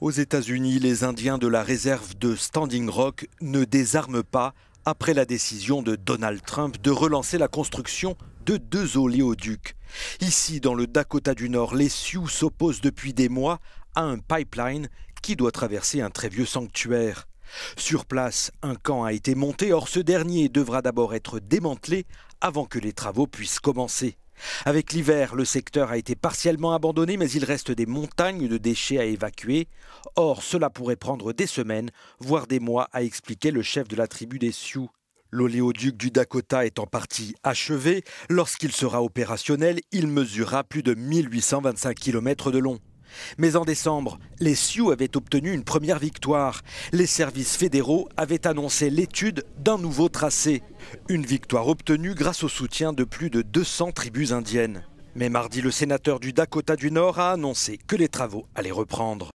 Aux États-Unis, les Indiens de la réserve de Standing Rock ne désarment pas après la décision de Donald Trump de relancer la construction de deux oléoducs. Ici, dans le Dakota du Nord, les Sioux s'opposent depuis des mois à un pipeline qui doit traverser un très vieux sanctuaire. Sur place, un camp a été monté, or ce dernier devra d'abord être démantelé avant que les travaux puissent commencer. Avec l'hiver, le secteur a été partiellement abandonné, mais il reste des montagnes de déchets à évacuer. Or, cela pourrait prendre des semaines, voire des mois, a expliqué le chef de la tribu des Sioux. L'oléoduc du Dakota est en partie achevé. Lorsqu'il sera opérationnel, il mesurera plus de 1825 km de long. Mais en décembre, les Sioux avaient obtenu une première victoire. Les services fédéraux avaient annoncé l'étude d'un nouveau tracé. Une victoire obtenue grâce au soutien de plus de 200 tribus indiennes. Mais mardi, le sénateur du Dakota du Nord a annoncé que les travaux allaient reprendre.